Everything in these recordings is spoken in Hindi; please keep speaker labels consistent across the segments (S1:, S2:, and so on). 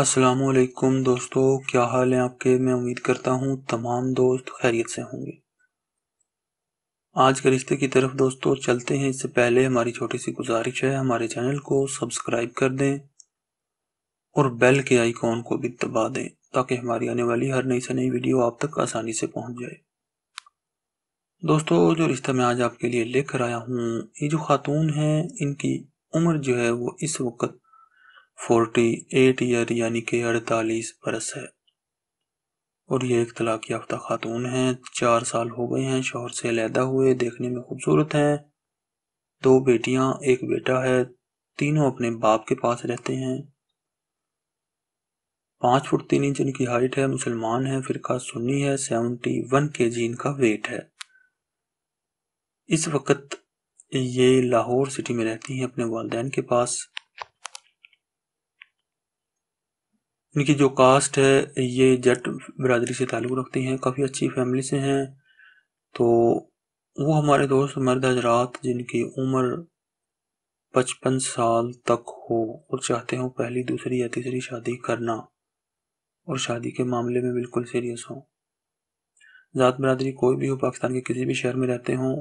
S1: असलकुम दोस्तों क्या हाल है आपके मैं उम्मीद करता हूँ तमाम दोस्त खैरियत से होंगे आज के रिश्ते की तरफ दोस्तों चलते हैं इससे पहले हमारी छोटी सी गुजारिश है हमारे चैनल को सब्सक्राइब कर दें और बेल के आइकॉन को भी दबा दें ताकि हमारी आने वाली हर नई से नई वीडियो आप तक आसानी से पहुंच जाए दोस्तों जो रिश्ता मैं आज आपके लिए लेकर आया हूँ ये जो खातून हैं इनकी उम्र जो है वो इस वक्त फोर्टी एट ईयर यानी कि अड़तालीस बरस है और ये एक तलाक याफ्ता खातून हैं चार साल हो गए हैं शोहर से लैदा हुए देखने में खूबसूरत हैं दो बेटियां एक बेटा है तीनों अपने बाप के पास रहते हैं पाँच फुट तीन इंच इनकी हाइट है मुसलमान है फिरका सुन्नी है सेवनटी वन के जी इनका वेट है इस वक्त ये लाहौर सिटी में रहती हैं अपने वालदेन के पास इनकी जो कास्ट है ये जट बरदरी से ताल्लुक़ रखती हैं काफ़ी अच्छी फैमिली से हैं तो वो हमारे दोस्त मर्द हजरात जिनकी उम्र पचपन साल तक हो और चाहते हो पहली दूसरी या तीसरी शादी करना और शादी के मामले में बिल्कुल सीरियस हो ज़ात बरदरी कोई भी हो पाकिस्तान के किसी भी शहर में रहते हों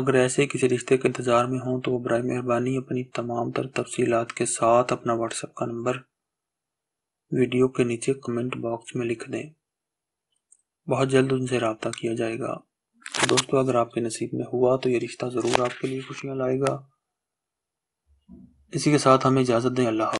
S1: अगर ऐसे किसी रिश्ते के इंतज़ार में हों तो वह बर मेहरबानी अपनी तमाम तर तफसीत के साथ अपना व्हाट्सएप का नंबर वीडियो के नीचे कमेंट बॉक्स में लिख दें बहुत जल्द उनसे रबता किया जाएगा तो दोस्तों अगर आपके नसीब में हुआ तो ये रिश्ता ज़रूर आपके लिए खुशियाँ लाएगा इसी के साथ हमें इजाज़त दें अल्लाह